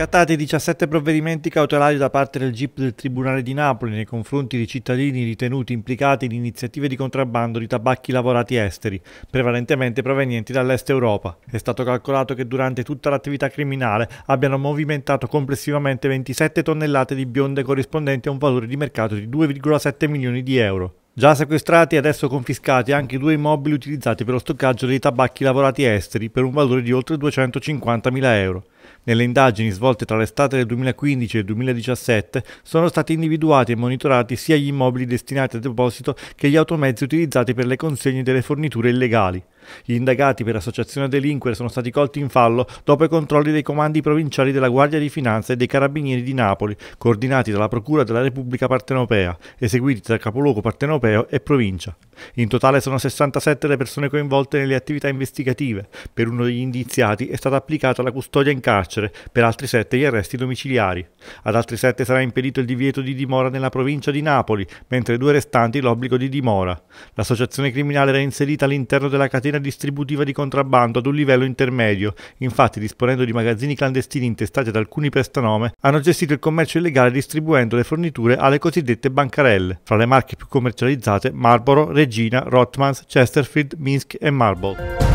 Scattati 17 provvedimenti cautelari da parte del GIP del Tribunale di Napoli nei confronti di cittadini ritenuti implicati in iniziative di contrabbando di tabacchi lavorati esteri, prevalentemente provenienti dall'est Europa. È stato calcolato che durante tutta l'attività criminale abbiano movimentato complessivamente 27 tonnellate di bionde corrispondenti a un valore di mercato di 2,7 milioni di euro. Già sequestrati e adesso confiscati anche due immobili utilizzati per lo stoccaggio dei tabacchi lavorati esteri per un valore di oltre 250.000 euro. Nelle indagini svolte tra l'estate del 2015 e il 2017 sono stati individuati e monitorati sia gli immobili destinati a deposito che gli automezzi utilizzati per le consegne delle forniture illegali. Gli indagati per associazione a delinquere sono stati colti in fallo dopo i controlli dei comandi provinciali della Guardia di Finanza e dei Carabinieri di Napoli, coordinati dalla Procura della Repubblica Partenopea, eseguiti tra capoluogo partenopeo e provincia. In totale sono 67 le persone coinvolte nelle attività investigative. Per uno degli indiziati è stata applicata la custodia in carcere, per altri 7 gli arresti domiciliari. Ad altri 7 sarà impedito il divieto di dimora nella provincia di Napoli, mentre due restanti l'obbligo di dimora. L'associazione criminale era inserita all'interno della catena distributiva di contrabbando ad un livello intermedio, infatti disponendo di magazzini clandestini intestati ad alcuni prestanome, hanno gestito il commercio illegale distribuendo le forniture alle cosiddette bancarelle, fra le marche più commercializzate Marlboro, Reggio Regina, Rotmans, Chesterfield, Minsk e Marble.